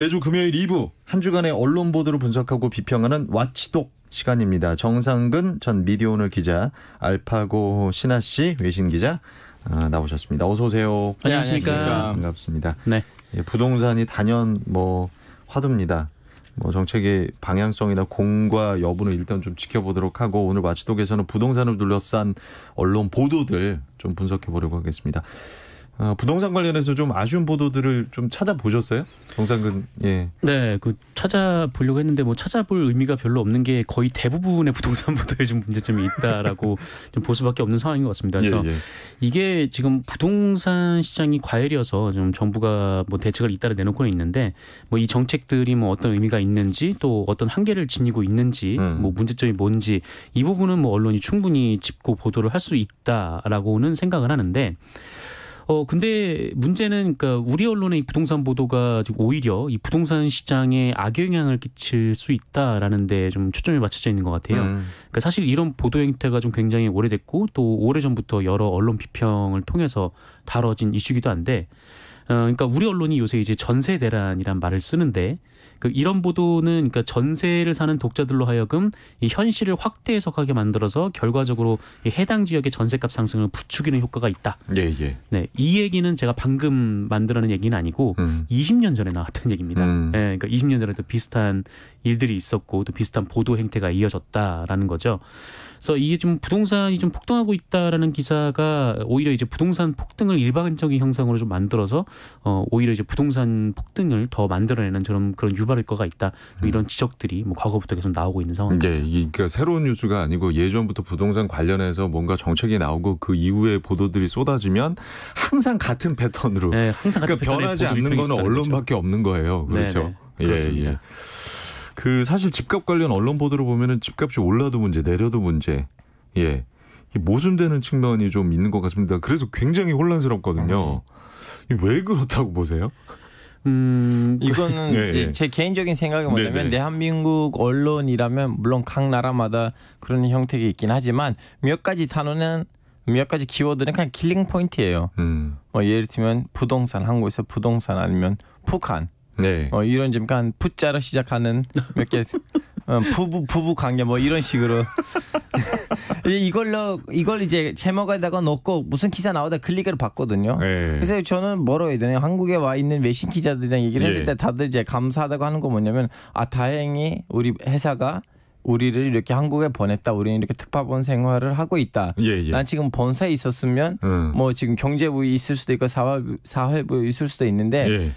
매주 금요일 2부 한 주간의 언론 보도를 분석하고 비평하는 와치독 시간입니다. 정상근 전 미디어오늘 기자, 알파고 신하 씨 외신 기자 어, 나오셨습니다. 어서 오세요. 네, 안녕하십니까. 반갑습니다. 네. 예, 부동산이 단연 뭐 화두입니다. 뭐 정책의 방향성이나 공과 여부는 일단 좀 지켜보도록 하고 오늘 와치독에서는 부동산을 둘러싼 언론 보도들 좀 분석해 보려고 하겠습니다. 어, 부동산 관련해서 좀 아쉬운 보도들을 좀 찾아보셨어요? 정상근 예. 네, 그 찾아보려고 했는데 뭐 찾아볼 의미가 별로 없는 게 거의 대부분의 부동산 보도에 좀 문제점이 있다라고 좀볼 수밖에 없는 상황인 것 같습니다. 예, 그래서 예, 예. 이게 지금 부동산 시장이 과열이어서 좀 정부가 뭐 대책을 잇따라 내놓고는 있는데 뭐 이 정책들이 뭐 어떤 의미가 있는지 또 어떤 한계를 지니고 있는지 음. 뭐 문제점이 뭔지 이 부분은 뭐 언론이 충분히 짚고 보도를 할 수 있다라고는 생각을 하는데 어 근데 문제는 그러니까 우리 언론의 부동산 보도가 지금 오히려 이 부동산 시장에 악영향을 끼칠 수 있다라는데 좀 초점이 맞춰져 있는 것 같아요. 음. 그러니까 사실 이런 보도 행태가 좀 굉장히 오래됐고 또 오래 전부터 여러 언론 비평을 통해서 다뤄진 이슈기도 한데. 어, 그러니까 우리 언론이 요새 이제 전세 대란이란 말을 쓰는데 그 이런 보도는 그러니까 전세를 사는 독자들로 하여금 이 현실을 확대 해석하게 만들어서 결과적으로 이 해당 지역의 전세값 상승을 부추기는 효과가 있다. 예, 예. 네, 이 얘기는 제가 방금 만들어낸 얘기는 아니고 음. 20년 전에 나왔던 얘기입니다. 음. 예, 그러니까 20년 전에도 비슷한 일들이 있었고 또 비슷한 보도 행태가 이어졌다라는 거죠. 그래서 이게 좀 부동산이 좀 폭등하고 있다라는 기사가 오히려 이제 부동산 폭등을 일반적인 형상으로 좀 만들어서 어 오히려 이제 부동산 폭등을 더 만들어내는 그런 그런 유발 효과가 있다 뭐 이런 음. 지적들이 뭐 과거부터 계속 나오고 있는 상황입니다. 네, 그러니까 새로운 뉴스가 아니고 예전부터 부동산 관련해서 뭔가 정책이 나오고 그 이후에 보도들이 쏟아지면 항상 같은 패턴으로 네, 항상 같은 그러니까 변하지 않는 거는 언론밖에 거죠. 없는 거예요. 그렇죠. 네, 네. 예, 그렇습니다. 예. 그 사실 집값 관련 언론 보도를 보면은 집값이 올라도 문제, 내려도 문제, 예, 모순되는 측면이 좀 있는 것 같습니다. 그래서 굉장히 혼란스럽거든요. 음. 왜 그렇다고 보세요? 음, 이거는 네. 제 개인적인 생각이 네, 뭐냐면 네, 네. 대한민국 언론이라면 물론 각 나라마다 그런 형태가 있긴 하지만 몇 가지 단어는 몇 가지 키워드는 그냥 킬링 포인트예요. 음. 뭐 예를 들면 부동산 한국에서 부동산 아니면 북한 네. 어, 이런 좀약한 풋자로 시작하는 몇개 어, 부부 부부 관계 뭐 이런 식으로 이걸로 이걸 이제 제목에다가 넣고 무슨 기사 나오다 클릭을 봤거든요. 예. 네. 그래서 저는 뭐라고 해야 되나요? 한국에 와 있는 외신 기자들이랑 얘기를 했을 예. 때 다들 이제 감사하다고 하는 거 뭐냐면 아 다행히 우리 회사가 우리를 이렇게 한국에 보냈다. 우리는 이렇게 특파원 생활을 하고 있다. 예, 예. 난 지금 본사에 있었으면 음. 뭐 지금 경제부에 있을 수도 있고 사회 사회부에 있을 수도 있는데 예.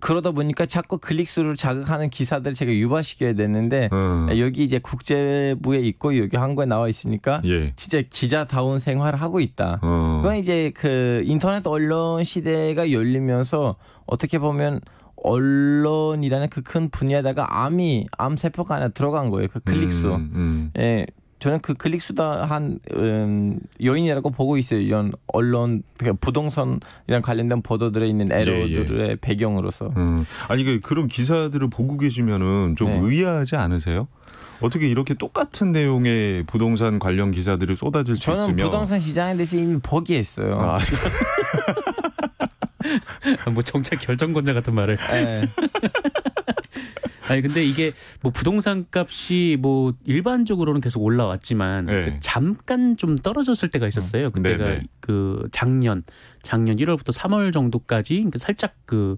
그러다 보니까 자꾸 클릭수를 자극하는 기사들 제가 유발시켜야 되는데 음. 여기 이제 국제부에 있고 여기 한국에 나와 있으니까 예. 진짜 기자다운 생활을 하고 있다. 음. 그건 이제 그 인터넷 언론 시대가 열리면서 어떻게 보면 언론이라는 그 큰 분야에다가 암이 암 세포가 하나 들어간 거예요. 그 클릭수. 음, 음, 예, 저는 그 클릭 수다한 음, 요인이라고 보고 있어요. 이런 언론 그러니까 부동산이랑 관련된 보도들에 있는 에러들의 예, 예. 배경으로서. 음. 아니 그 그런 기사들을 보고 계시면은 좀 네. 의아하지 않으세요? 어떻게 이렇게 똑같은 내용의 부동산 관련 기사들이 쏟아질 수 있으며 저는 부동산 시장에 대해서 이미 버기했어요. 아. 뭐 정책 결정권자 같은 말을. 네. 아니 근데 이게 뭐 부동산 값이 뭐 일반적으로는 계속 올라왔지만 네. 그 잠깐 좀 떨어졌을 때가 있었어요. 음. 그때가 네네. 네. 그 작년 작년 1월부터 3월 정도까지 그 살짝 그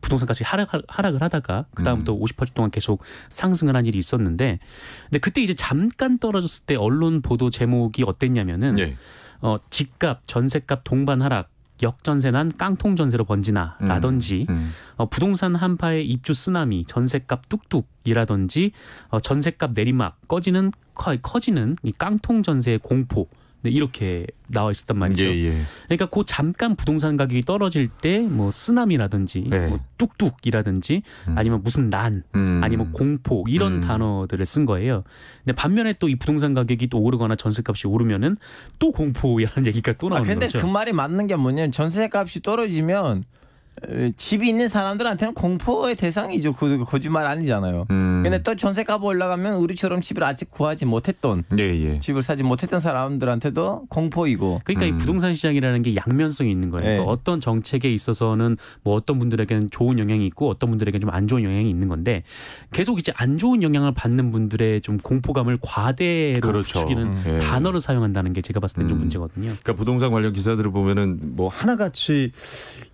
부동산 값이 하락, 하락을 하다가 그다음부터 음. 50% 동안 계속 상승을 한 일이 있었는데 근데 그때 이제 잠깐 떨어졌을 때 언론 보도 제목이 어땠냐면은 네. 어, 집값, 전세값 동반 하락 역전세난 깡통전세로 번지나라든지 음, 음. 어, 부동산 한파에 입주 쓰나미 전세값 뚝뚝이라든지 어, 전세값 내리막 꺼지는 커, 커지는 이 깡통전세의 공포 네, 이렇게 나와 있었단 말이죠. 예, 예. 그러니까 그 잠깐 부동산 가격이 떨어질 때 뭐 쓰나미라든지 예. 뭐 뚝뚝이라든지 음. 아니면 무슨 난 음. 아니면 공포 이런 음. 단어들을 쓴 거예요. 근데 반면에 또 이 부동산 가격이 또 오르거나 전세값이 오르면은 또 공포라는 얘기가 또 아, 나오는 아, 근데 거죠. 근데 그 말이 맞는 게 뭐냐면 전세값이 떨어지면 집이 있는 사람들한테는 공포의 대상이죠. 그 거짓말 아니잖아요. 음. 근데 또 전세 값 올라가면 우리처럼 집을 아직 구하지 못했던 예, 예. 집을 사지 못했던 사람들한테도 공포이고. 그러니까 음. 이 부동산 시장이라는 게 양면성이 있는 거예요. 예. 그러니까 어떤 정책에 있어서는 뭐 어떤 분들에게는 좋은 영향이 있고 어떤 분들에게는 좀 안 좋은 영향이 있는 건데 계속 이제 안 좋은 영향을 받는 분들의 좀 공포감을 과대로 그렇죠. 부추기는 음. 예. 단어를 사용한다는 게 제가 봤을 때좀 음. 문제거든요. 그러니까 부동산 관련 기사들을 보면은 뭐 하나같이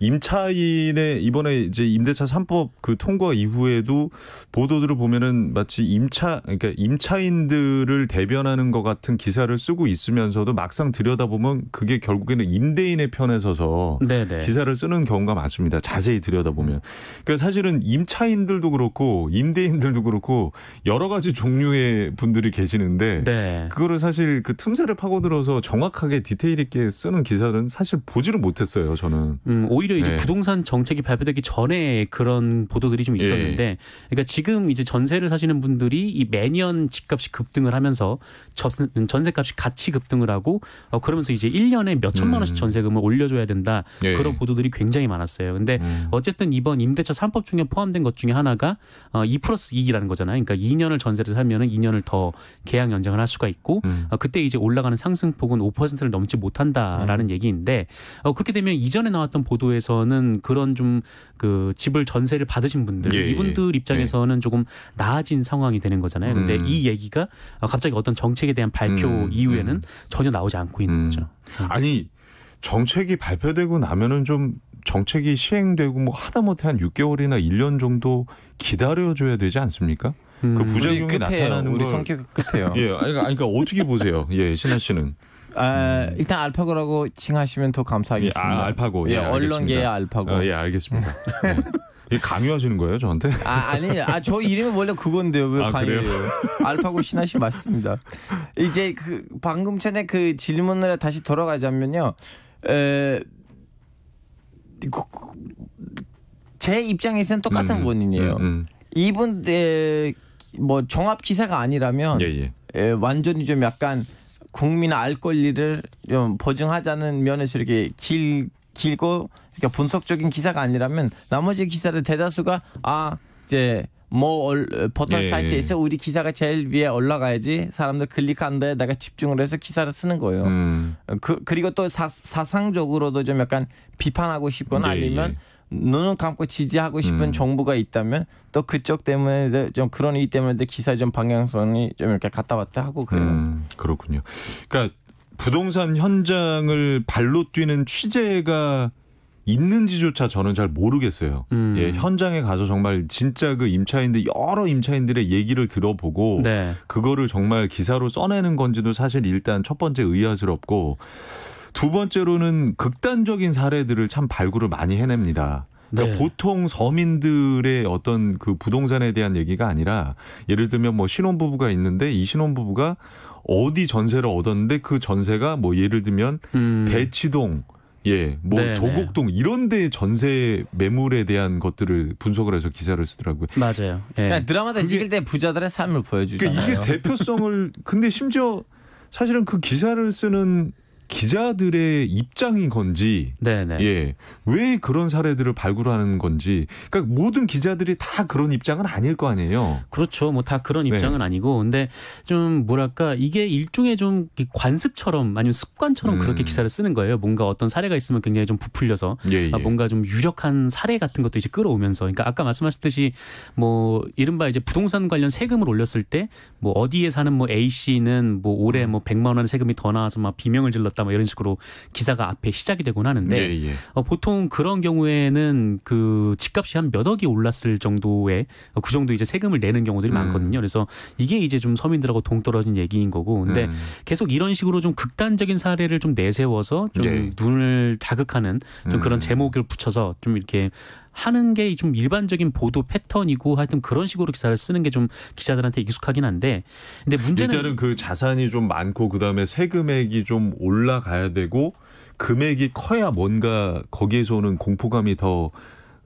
임차인 국민의 이번에 이제 임대차 3법 그 통과 이후에도 보도들을 보면은 마치 임차 그러니까 임차인들을 대변하는 것 같은 기사를 쓰고 있으면서도 막상 들여다보면 그게 결국에는 임대인의 편에 서서 네네. 네. 기사를 쓰는 경우가 많습니다. 자세히 들여다보면. 그러니까 사실은 임차인들도 그렇고 임대인들도 그렇고 여러 가지 종류의 분들이 계시는데 네. 그거를 사실 그 틈새를 파고들어서 정확하게 디테일 있게 쓰는 기사는 사실 보지를 못했어요. 저는. 음, 오히려 이제 네. 부동산 부동산 정책이 발표되기 전에 그런 보도들이 좀 예. 있었는데 예. 그러니까 지금 이제 전세를 사시는 분들이 이 매년 집값이 급등을 하면서 전세값이 같이 급등을 하고 어 그러면서 이제 1년에 몇 천만 원씩 음. 전세금을 올려줘야 된다 예. 그런 보도들이 굉장히 많았어요. 근데 음. 어쨌든 이번 임대차 3법 중에 포함된 것 중에 하나가 어2 플러스 2라는 거잖아요. 그러니까 2년을 전세를 살면은 2년을 더 계약 연장을 할 수가 있고 음. 어 그때 이제 올라가는 상승폭은 5%를 넘지 못한다라는 음. 얘기인데 어 그렇게 되면 이전에 나왔던 보도에서는 그런 좀 그 집을 전세를 받으신 분들 예, 예, 이분들 입장에서는 예. 조금 나아진 상황이 되는 거잖아요. 근데 음. 이 얘기가 갑자기 어떤 정책에 대한 발표 음. 음. 이후에는 음. 전혀 나오지 않고 있는 음. 거죠. 음. 아니 정책이 발표되고 나면은 좀 정책이 시행되고 뭐 하다못해 한 6개월이나 1년 정도 기다려줘야 되지 않습니까? 그 부작용이 나타나는 우리 걸... 성격 급해요. 예, 아니 그러니까, 그러니까 어떻게 보세요? 예, 신하 씨는. 아, 일단 알파고라고 칭하시면 더 감사하겠습니다. 예, 아, 알파고. 예, 예 언론계의 알파고. 어, 예, 알겠습니다. 예. 강요하시는 거예요, 저한테? 아, 아니, 아, 저 이름이 원래 그건데요. 왜 아, 강요해요? 알파고 신하 씨 맞습니다. 이제 그 방금 전에 그질문으 다시 돌아가자면요. 에, 그, 그, 제 입장에서는 똑같은 음, 인이에요 음, 음. 이분의 뭐 종합 기사가 아니라면 예, 예. 에, 완전히 좀 약간 국민 알 권리를 좀 보증하자는 면에서 이렇게 길 길고 그러니 분석적인 기사가 아니라면 나머지 기사를 대다수가 아 이제 뭐 포털 예. 사이트에서 우리 기사가 제일 위에 올라가야지 사람들 클릭한데 다가 집중을 해서 기사를 쓰는 거예요. 음. 그 그리고 또 사, 사상적으로도 좀 약간 비판하고 싶거나 예. 예. 아니면 눈을 감고 지지하고 싶은 음. 정부가 있다면 또 그쪽 때문에 좀 그런 이유 때문에 기사 좀 방향성이 좀 이렇게 갔다 왔다 하고 그래요. 음, 그렇군요. 그러니까 부동산 현장을 발로 뛰는 취재가 있는지조차 저는 잘 모르겠어요. 음. 예, 현장에 가서 정말 진짜 그 임차인들 여러 임차인들의 얘기를 들어보고 네. 그거를 정말 기사로 써내는 건지도 사실 일단 첫 번째 의아스럽고 두 번째로는 극단적인 사례들을 참 발굴을 많이 해냅니다. 그러니까 네. 보통 서민들의 어떤 그 부동산에 대한 얘기가 아니라 예를 들면 뭐 신혼부부가 있는데 이 신혼부부가 어디 전세를 얻었는데 그 전세가 뭐 예를 들면 음. 대치동 예, 뭐 네네. 네. 곡동 이런 데 전세 매물에 대한 것들을 분석을 해서 기사를 쓰더라고요. 맞아요. 예. 그러니까 드라마다 찍을 때 부자들의 삶을 보여주잖아요. 그러니까 이게 대표성을 근데 심지어 사실은 그 기사를 쓰는 기자들의 입장인 건지, 네네. 예, 왜 그런 사례들을 발굴하는 건지, 그러니까 모든 기자들이 다 그런 입장은 아닐 거 아니에요. 그렇죠, 뭐 다 그런 네. 입장은 네. 아니고, 근데 좀 뭐랄까 이게 일종의 좀 관습처럼 아니면 습관처럼 음. 그렇게 기사를 쓰는 거예요. 뭔가 어떤 사례가 있으면 굉장히 좀 부풀려서 예, 아, 예. 뭔가 좀 유력한 사례 같은 것도 이제 끌어오면서, 그러니까 아까 말씀하셨듯이 뭐 이른바 이제 부동산 관련 세금을 올렸을 때 뭐 어디에 사는 뭐 A 씨는 뭐 올해 음. 뭐 100만 원 세금이 더 나와서 막 비명을 질렀다. 없다 뭐 이런 식으로 기사가 앞에 시작이 되곤 하는데 예, 예. 어, 보통 그런 경우에는 그 집값이 한 몇 억이 올랐을 정도의 어, 그 정도 이제 세금을 내는 경우들이 음. 많거든요. 그래서 이게 이제 좀 서민들하고 동떨어진 얘기인 거고 근데 음. 계속 이런 식으로 좀 극단적인 사례를 좀 내세워서 좀 예. 눈을 자극하는 좀 그런 음. 제목을 붙여서 좀 이렇게 하는 게 좀 일반적인 보도 패턴이고 하여튼 그런 식으로 기사를 쓰는 게 좀 기자들한테 익숙하긴 한데 근데 문제는 일단은 그 자산이 좀 많고 그다음에 세금액이 좀 올라가야 되고 금액이 커야 뭔가 거기에서 오는 공포감이 더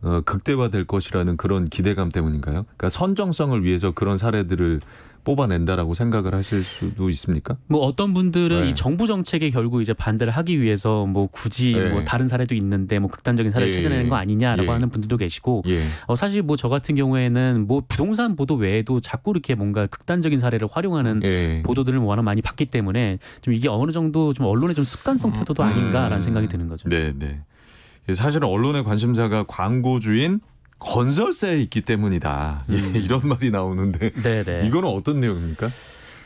어, 극대화될 것이라는 그런 기대감 때문인가요? 그러니까 선정성을 위해서 그런 사례들을 뽑아낸다라고 생각을 하실 수도 있습니까? 뭐 어떤 분들은 네. 이 정부 정책에 결국 이제 반대를 하기 위해서 뭐 굳이 네. 뭐 다른 사례도 있는데 뭐 극단적인 사례를 예. 찾아내는 예. 거 아니냐라고 예. 하는 분들도 계시고 예. 어, 사실 뭐 저 같은 경우에는 뭐 부동산 보도 외에도 자꾸 이렇게 뭔가 극단적인 사례를 활용하는 예. 보도들을 뭐 워낙 많이 봤기 때문에 좀 이게 어느 정도 좀 언론의 좀 습관성 태도도 아닌가라는 음. 생각이 드는 거죠. 네, 네. 예, 사실은 언론의 관심사가 광고주인 건설사에 있기 때문이다. 예, 음. 이런 말이 나오는데 네네. 이거는 어떤 내용입니까?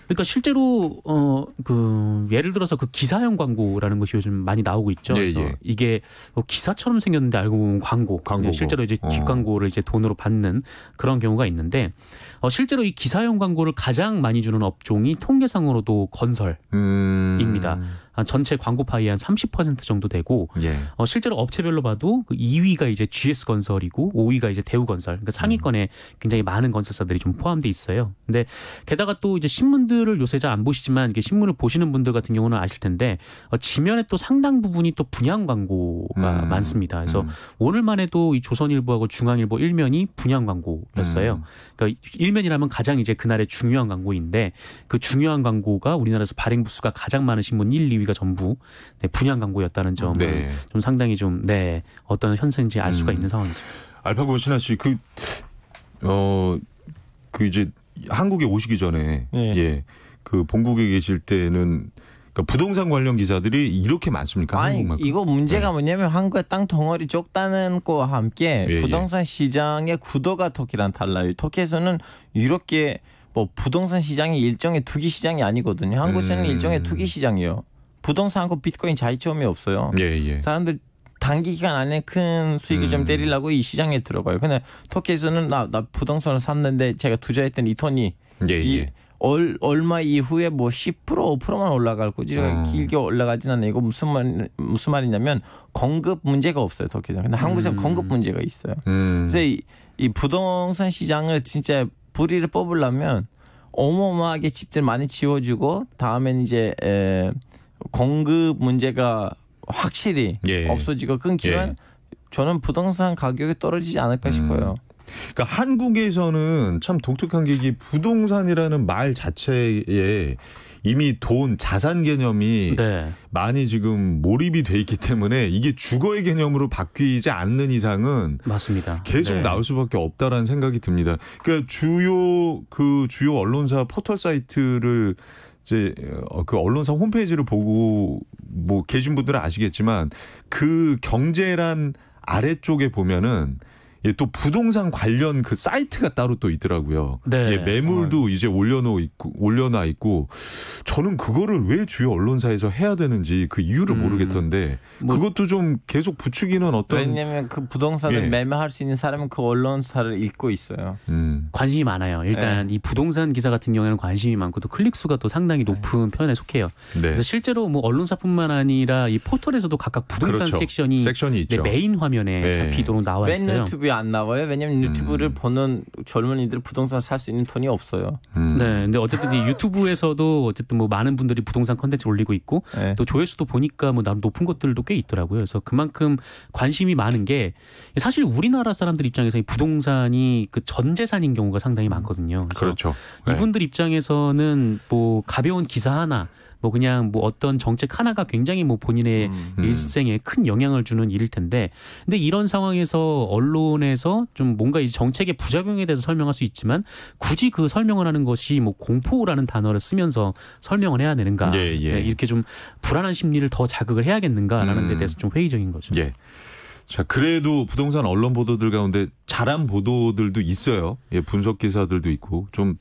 그러니까 실제로 어 그 예를 들어서 그 기사형 광고라는 것이 요즘 많이 나오고 있죠. 예, 그래서 예, 이게 뭐 기사처럼 생겼는데 알고 보면 광고. 광고 실제로 이제 어. 뒷광고를 이제 돈으로 받는 그런 경우가 있는데 어 실제로 이 기사형 광고를 가장 많이 주는 업종이 통계상으로도 건설입니다. 음. 한 전체 광고 파이 한 30% 정도 되고 예. 어, 실제로 업체별로 봐도 그 2위가 이제 GS 건설이고 5위가 이제 대우건설 그러니까 음. 상위권에 음. 굉장히 많은 건설사들이 좀 포함돼 있어요. 근데 게다가 또 이제 신문들을 요새 잘 안 보시지만 이게 신문을 보시는 분들 같은 경우는 아실 텐데 어, 지면에 또 상당 부분이 또 분양 광고가 음. 많습니다. 그래서 음. 오늘만 해도 이 조선일보하고 중앙일보 일면이 분양 광고였어요. 음. 그러니까 일면이라면 가장 이제 그날의 중요한 광고인데 그 중요한 광고가 우리나라에서 발행 부수가 가장 많은 신문 1, 2위 우리가 전부 네, 분양 광고였다는 점은 네. 좀 상당히 좀 네, 어떤 현상인지 알 수가 음. 있는 상황이죠. 알파고 신하 씨, 그, 어, 그 이제 한국에 오시기 전에, 네. 예, 그 본국에 계실 때는 니 그러니까 부동산 관련 기사들이 이렇게 많습니까? 아니 한국만큼? 이거 문제가 네. 뭐냐면 한국의 땅 덩어리 좁다는 거와 함께 예, 예. 부동산 예. 시장의 구도가 터키랑 달라요. 터키에서는 이렇게 뭐 부동산 시장이 일종의 투기 시장이 아니거든요. 한국에서는 음. 일종의 투기 시장이요. 부동산하고 비트코인 차이점이 없어요. 예, 예. 사람들 단기간 안에 큰 수익을 음. 좀 때리려고 이 시장에 들어가요. 근데 터키에서는 나, 나 부동산을 샀는데 제가 투자했던 이 톤이 예, 이 예. 얼, 얼마 이후에 뭐10% 5%만 올라갈 거지 음. 길게 올라가진 않아요. 이거 무슨 말 무슨 말이냐면 공급 문제가 없어요 터키는. 근데 한국에서 음. 공급 문제가 있어요. 음. 그래서 이, 이 부동산 시장을 진짜 불리를 뽑으려면 어마어마하게 집들 많이 지워주고 다음엔 이제 에, 공급 문제가 확실히 예. 없어지고 끊기면 예. 저는 부동산 가격이 떨어지지 않을까 음. 싶어요. 그러니까 한국에서는 참 독특한 게이 부동산이라는 말 자체에 이미 돈 자산 개념이 네. 많이 지금 몰입이 돼 있기 때문에 이게 주거의 개념으로 바뀌지 않는 이상은 맞습니다. 계속 네. 나올 수밖에 없다라는 생각이 듭니다. 그러니까 주요 그 주요 언론사 포털 사이트를 이제 어, 그 언론사 홈페이지를 보고 뭐 계신 분들은 아시겠지만 그 경제란 아래쪽에 보면은 예, 또 부동산 관련 그 사이트가 따로 또 있더라고요. 네. 예, 매물도 어. 이제 올려놓 있고 올려놔 있고 저는 그거를 왜 주요 언론사에서 해야 되는지 그 이유를 음. 모르겠던데 뭐. 그것도 좀 계속 부추기는 어떤 왜냐면 그 부동산을 예. 매매할 수 있는 사람은 그 언론사를 읽고 있어요. 음. 관심이 많아요. 일단 네. 이 부동산 기사 같은 경우에는 관심이 많고 또 클릭 수가 또 상당히 네. 높은 편에 속해요. 네. 그래서 실제로 뭐 언론사뿐만 아니라 이 포털에서도 각각 부동산 그렇죠. 섹션이, 섹션이 네, 메인 화면에 네. 잡히도록 나와 있어요. 유튜브에 안 나와요. 왜냐면 음. 유튜브를 보는 젊은이들 부동산 살 수 있는 돈이 없어요. 음. 네, 근데 어쨌든 이 유튜브에서도 어쨌든 뭐 많은 분들이 부동산 컨텐츠 올리고 있고 네. 또 조회수도 보니까 뭐 나름 높은 것들도 꽤 있더라고요. 그래서 그만큼 관심이 많은 게 사실 우리나라 사람들 입장에서 이 부동산이 그 전재산인 경우가 상당히 많거든요. 그렇죠. 네. 이분들 입장에서는 뭐 가벼운 기사 하나 뭐 그냥 뭐 어떤 정책 하나가 굉장히 뭐 본인의 음, 음. 일생에 큰 영향을 주는 일일 텐데 근데 이런 상황에서 언론에서 좀 뭔가 이 정책의 부작용에 대해서 설명할 수 있지만 굳이 그 설명을 하는 것이 뭐 공포라는 단어를 쓰면서 설명을 해야 되는가 예, 예. 네, 이렇게 좀 불안한 심리를 더 자극을 해야겠는가라는 음. 데 대해서 좀 회의적인 거죠. 예. 자, 그래도 부동산 언론 보도들 가운데 잘한 보도들도 있어요. 예, 분석 기사들도 있고 좀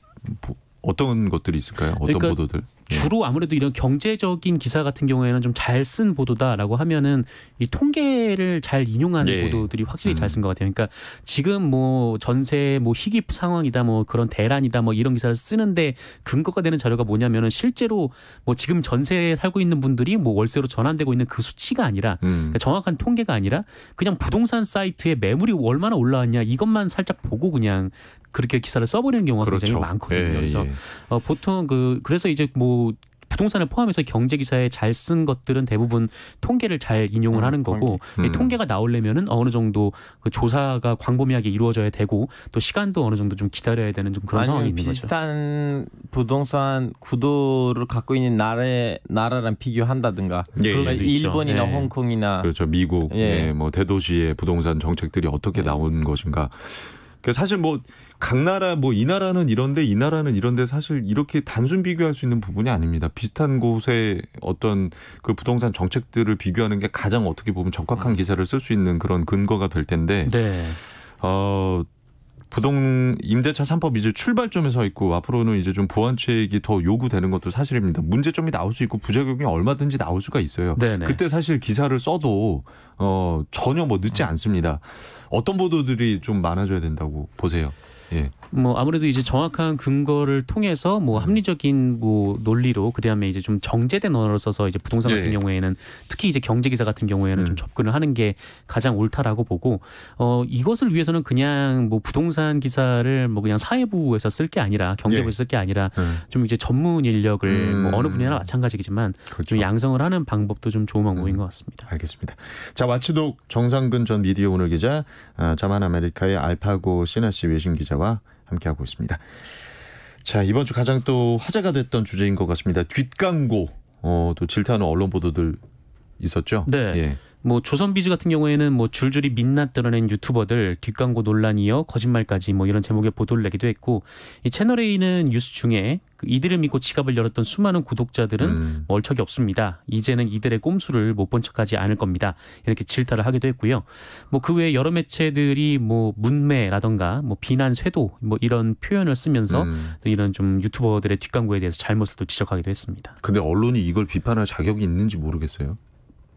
어떤 것들이 있을까요? 어떤 그러니까 보도들? 예. 주로 아무래도 이런 경제적인 기사 같은 경우에는 좀 잘 쓴 보도다라고 하면은 이 통계를 잘 인용하는 예. 보도들이 확실히 음. 잘쓴 것 같아요. 그러니까 지금 뭐 전세 뭐 희귀 상황이다 뭐 그런 대란이다 뭐 이런 기사를 쓰는데 근거가 되는 자료가 뭐냐면은 실제로 뭐 지금 전세에 살고 있는 분들이 뭐 월세로 전환되고 있는 그 수치가 아니라 음. 그러니까 정확한 통계가 아니라 그냥 부동산 사이트에 매물이 얼마나 올라왔냐 이것만 살짝 보고 그냥 그렇게 기사를 써버리는 경우가 그렇죠. 굉장히 많거든요. 예, 그래서 예. 어, 보통 그 그래서 이제 뭐 부동산을 포함해서 경제 기사에 잘 쓴 것들은 대부분 통계를 잘 인용을 음, 하는 거고 음. 통계가 나오려면은 어느 정도 그 조사가 광범위하게 이루어져야 되고 또 시간도 어느 정도 좀 기다려야 되는 좀 그런 상황이 있는 비슷한 거죠. 비슷한 부동산 구도를 갖고 있는 나라의 나라랑 비교한다든가 예, 그러니까 일본이나 예. 홍콩이나 그렇죠 미국 예. 예. 뭐 대도시의 부동산 정책들이 어떻게 예. 나온 것인가 그 사실 뭐각 나라 뭐 이 나라는 이런데 이 나라는 이런데 사실 이렇게 단순 비교할 수 있는 부분이 아닙니다. 비슷한 곳의 어떤 그 부동산 정책들을 비교하는 게 가장 어떻게 보면 적확한 음. 기사를 쓸 수 있는 그런 근거가 될 텐데. 네. 어 부동 임대차 3법 이제 출발점에 서 있고 앞으로는 이제 좀 보완책이 더 요구되는 것도 사실입니다. 문제점이 나올 수 있고 부작용이 얼마든지 나올 수가 있어요. 네네. 그때 사실 기사를 써도 어 전혀 뭐 늦지 음. 않습니다. 어떤 보도들이 좀 많아져야 된다고 보세요. 예. 뭐 아무래도 이제 정확한 근거를 통해서 뭐 음. 합리적인 뭐 논리로 그다음에 이제 좀 정제된 언어로 써서 이제 부동산 예, 같은 예. 경우에는 특히 이제 경제 기사 같은 경우에는 음. 좀 접근을 하는 게 가장 옳다라고 보고 어 이것을 위해서는 그냥 뭐 부동산 기사를 뭐 그냥 사회부에서 쓸 게 아니라 경제부에서 예. 쓸게 아니라 음. 좀 이제 전문 인력을 음. 뭐 어느 분야나 마찬가지겠지만 그렇죠. 좀 양성을 하는 방법도 좀 좋은 방법인 음. 것 같습니다. 알겠습니다. 자마치도 정상근 전 미디어 오늘 기자, 아, 자만 아메리카의 알파고 시나 씨 외신 기자. 기자와 함께하고 있습니다. 자, 이번 주 가장 또 화제가 됐던 주제인 것 같습니다. 뒷광고, 어, 또 질타하는 언론 보도들 있었죠? 네. 예. 뭐 조선비즈 같은 경우에는 뭐 줄줄이 민낯 드러낸 유튜버들 뒷광고 논란이어 거짓말까지 뭐 이런 제목의 보도를 내기도 했고 이 채널 A는 뉴스 중에 그 이들을 믿고 지갑을 열었던 수많은 구독자들은 음. 뭐 얼척이 없습니다. 이제는 이들의 꼼수를 못 본 척하지 않을 겁니다. 이렇게 질타를 하기도 했고요. 뭐 그 외에 여러 매체들이 뭐 문매라던가 뭐 비난 쇄도 뭐 이런 표현을 쓰면서 음. 또 이런 좀 유튜버들의 뒷광고에 대해서 잘못을 또 지적하기도 했습니다. 근데 언론이 이걸 비판할 자격이 있는지 모르겠어요.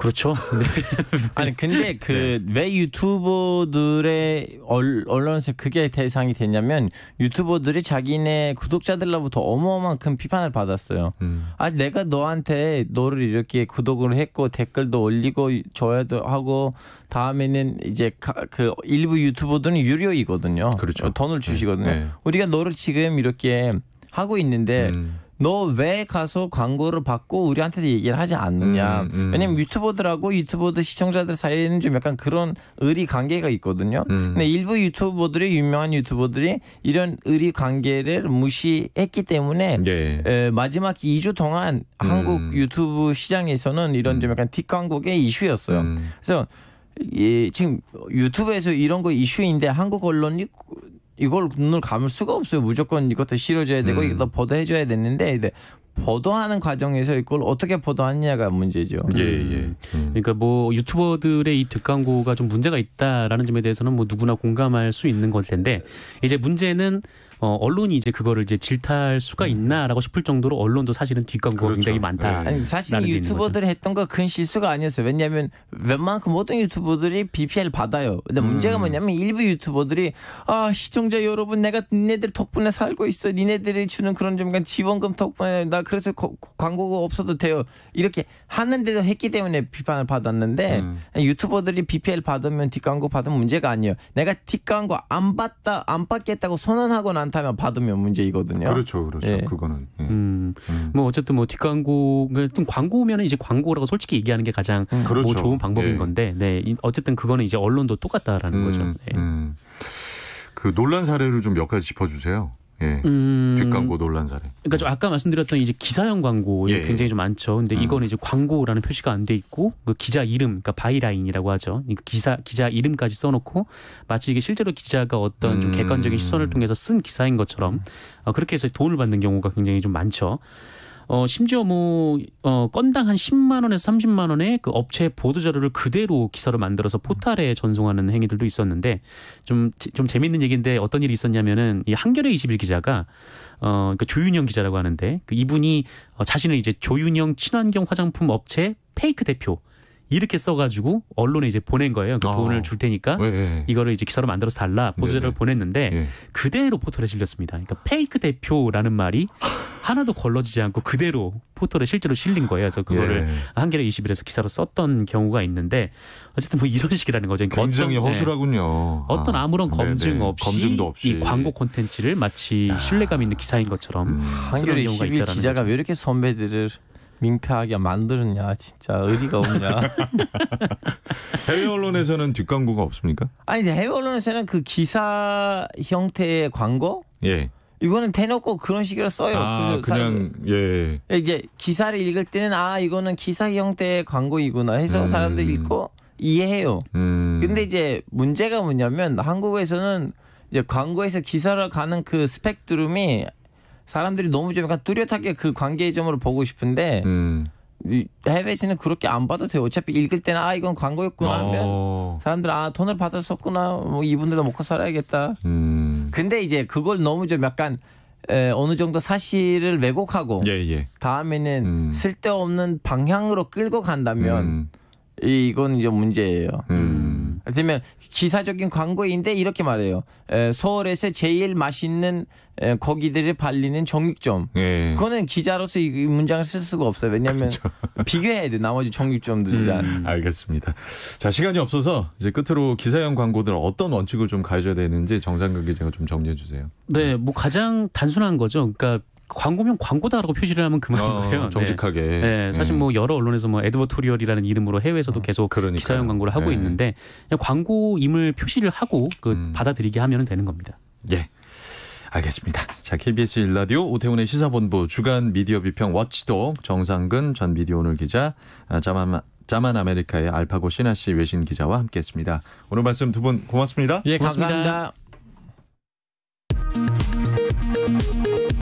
그렇죠. 네. 아니 근데 그왜 네. 유튜버들의 언, 언론에서 그게 대상이 됐냐면 유튜버들이 자기네 구독자들로부터 어마어마한 큰 비판을 받았어요. 음. 아니 내가 너한테 너를 이렇게 구독을 했고 댓글도 올리고 줘야도 하고 다음에는 이제 가, 그 일부 유튜버들은 유료이거든요. 그렇죠. 돈을 네. 주시거든요. 네. 우리가 너를 지금 이렇게 하고 있는데 음. 너왜 가서 광고를 받고 우리한테 얘기를 하지 않느냐. 음, 음. 왜냐면 유튜버들하고 유튜버들 시청자들 사이에는 좀 약간 그런 의리 관계가 있거든요. 음. 근데 일부 유튜버들이 유명한 유튜버들이 이런 의리 관계를 무시했기 때문에 예. 에, 마지막 2주 동안 음. 한국 유튜브 시장에서는 이런 음. 좀 약간 뒷광고의 이슈였어요. 음. 그래서 예, 지금 유튜브에서 이런 거 이슈인데 한국 언론이 이걸 눈을 감을 수가 없어요. 무조건 이것도 실어줘야 되고 음. 이것도 보도해줘야 되는데 이제 보도하는 과정에서 이걸 어떻게 보도하느냐가 문제죠. 예, 예. 음. 음. 그러니까 뭐 유튜버들의 이 뒷광고가 좀 문제가 있다라는 점에 대해서는 뭐 누구나 공감할 수 있는 걸 텐데 이제 문제는 어, 언론이 이제 그거를 이제 질타할 수가 음. 있나라고 싶을 정도로 언론도 사실은 뒷광고가 그렇죠. 굉장히 네. 많다. 네. 아니, 사실 유튜버들이 했던 거 큰 실수가 아니었어요. 왜냐하면 웬만큼 모든 유튜버들이 BPL 받아요. 근데 문제가 음. 뭐냐면 일부 유튜버들이 아 시청자 여러분 내가 니네들 덕분에 살고 있어. 니네들이 주는 그런 점 지원금 덕분에 나 그래서 거, 광고가 없어도 돼요. 이렇게 하는데도 했기 때문에 비판을 받았는데 음. 유튜버들이 BPL 받으면 뒷광고 받은 문제가 아니에요. 내가 뒷광고 안 받다 안 받겠다고 선언하고 난 괜찮다면 받으면 문제이거든요. 그렇죠, 그렇죠. 예. 그거는. 예. 음, 음. 뭐 어쨌든 뭐 뒷광고, 좀 광고면은 이제 광고라고 솔직히 얘기하는 게 가장 음. 그렇죠. 뭐 좋은 방법인 예. 건데, 네, 어쨌든 그거는 이제 언론도 똑같다라는 음, 거죠. 네. 음. 그 논란 사례를 좀 몇 가지 짚어주세요. 예. 음... 뒷광고 논란 사례. 그러니까 좀 아까 말씀드렸던 이제 기사형 광고 예, 예. 굉장히 좀 많죠. 근데 음. 이거는 이제 광고라는 표시가 안 돼 있고 그 기자 이름, 그러니까 바이라인이라고 하죠. 기사 기자 이름까지 써놓고 마치 이게 실제로 기자가 어떤 좀 음. 객관적인 시선을 통해서 쓴 기사인 것처럼 어, 그렇게 해서 돈을 받는 경우가 굉장히 좀 많죠. 어 심지어 뭐어 건당 한 10만 원에서 30만 원의 그 업체 보도 자료를 그대로 기사로 만들어서 포탈에 전송하는 행위들도 있었는데 좀좀 좀 재밌는 얘기인데 어떤 일이 있었냐면은 이 한겨레 21 기자가 어, 그 조윤영 기자라고 하는데 그 이분이 어, 자신을 이제 조윤영 친환경 화장품 업체 페이크 대표 이렇게 써가지고 언론에 이제 보낸 거예요. 그 아. 돈을 줄 테니까 예, 예, 이거를 이제 기사로 만들어서 달라 네, 보도자를 네. 보냈는데 예. 그대로 포털에 실렸습니다. 그러니까 페이크 대표라는 말이 하나도 걸러지지 않고 그대로 포털에 실제로 실린 거예요. 그래서 그거를 한겨레 2 1에서 기사로 썼던 경우가 있는데 어쨌든 뭐 이런 식이라는 거죠. 그러니까 굉장히 어떤, 네. 허술하군요. 어떤 아. 아무런 검증 네네. 없이, 없이. 이 광고 콘텐츠를 마치 신뢰감 있는 기사인 것처럼 음. 한겨레 20일 기자가 왜 이렇게 선배들을 민폐하게 만들었냐 진짜 의리가 없냐. 해외 언론에서는 뒷광고가 없습니까? 아니 해외 언론에서는 그 기사 형태의 광고? 예. 이거는 대놓고 그런 식으로 써요. 아, 그냥 예. 이제 기사를 읽을 때는 아 이거는 기사 형태의 광고이구나 해서 음. 사람들이 읽고 이해해요. 음. 근데 이제 문제가 뭐냐면 한국에서는 이제 광고에서 기사를 가는 그 스펙트럼이 사람들이 너무 좀 약간 뚜렷하게 그 관계의 점으로 보고 싶은데 음. 해외에서는 그렇게 안 봐도 돼요. 어차피 읽을 때는 아 이건 광고였구나 하면 어. 사람들 아 돈을 받았었구나 뭐 이분들도 먹고 살아야겠다. 음. 근데 이제 그걸 너무 좀 약간 에, 어느 정도 사실을 왜곡하고 예, 예. 다음에는 음. 쓸데없는 방향으로 끌고 간다면 음. 이건 이제 문제예요. 음. 그러면 기사적인 광고인데 이렇게 말해요. 서울에서 제일 맛있는 고기들을 발리는 정육점. 예. 그거는 기자로서 이 문장을 쓸 수가 없어요. 왜냐하면 그렇죠. 비교해야 돼. 나머지 정육점들이랑. 음, 알겠습니다. 자 시간이 없어서 이제 끝으로 기사형 광고들 어떤 원칙을 좀 가져야 되는지 정상극 기자가 좀 정리해 주세요. 네, 뭐 가장 단순한 거죠. 그러니까 광고면 광고다라고 표시를 하면 그만인 어, 거예요. 네. 정직하게. 네. 네. 사실 뭐 음. 여러 언론에서 뭐 에드버토리얼이라는 이름으로 해외에서도 음, 계속 그러니까요. 기사용 광고를 하고 네. 있는데 광고임을 표시를 하고 그 음. 받아들이게 하면 되는 겁니다. 예. 알겠습니다. 자, KBS 일라디오 오태훈의 시사본부 주간 미디어 비평 워치독 정상근 전 미디어 오늘 기자 아, 자만 자만 아메리카의 알파고 신하 씨 외신 기자와 함께했습니다. 오늘 말씀 두 분 고맙습니다. 예, 고맙습니다. 감사합니다.